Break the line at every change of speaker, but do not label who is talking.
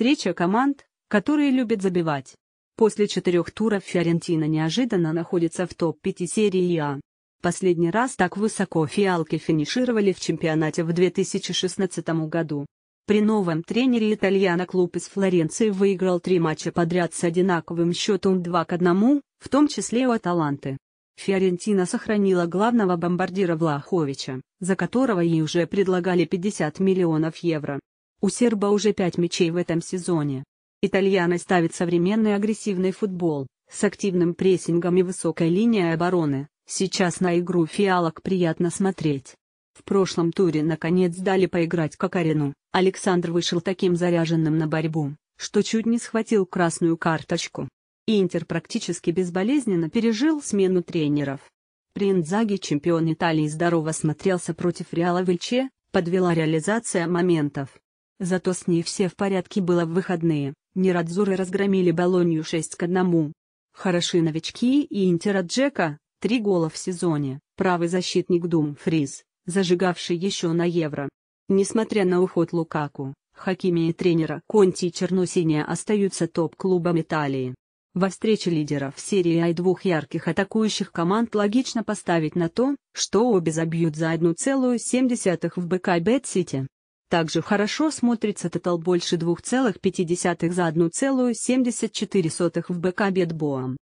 Встреча команд, которые любят забивать. После четырех туров Фиорентина неожиданно находится в топ-5 серии А. Последний раз так высоко фиалки финишировали в чемпионате в 2016 году. При новом тренере итальяна клуб из Флоренции выиграл три матча подряд с одинаковым счетом 2 к 1, в том числе у Аталанты. Фиорентина сохранила главного бомбардира Влаховича, за которого ей уже предлагали 50 миллионов евро. У серба уже пять мячей в этом сезоне. Итальяна ставит современный агрессивный футбол, с активным прессингом и высокой линией обороны, сейчас на игру фиалок приятно смотреть. В прошлом туре наконец дали поиграть как Александр вышел таким заряженным на борьбу, что чуть не схватил красную карточку. Интер практически безболезненно пережил смену тренеров. При Принцаги чемпион Италии здорово смотрелся против Реала Вильче, подвела реализация моментов. Зато с ней все в порядке было в выходные. Нерадзуры разгромили Болонью 6 к 1. Хороши новички и Интера Джека, три гола в сезоне, правый защитник Дум Фриз, зажигавший еще на Евро. Несмотря на уход Лукаку, Хакими и тренера Конти и Черносиния остаются топ-клубом Италии. Во встрече лидеров серии А и двух ярких атакующих команд логично поставить на то, что обе забьют за 1,7 в БК Бет Сити. Также хорошо смотрится тотал больше 2,5 за 1,74 в БК Бетбоа.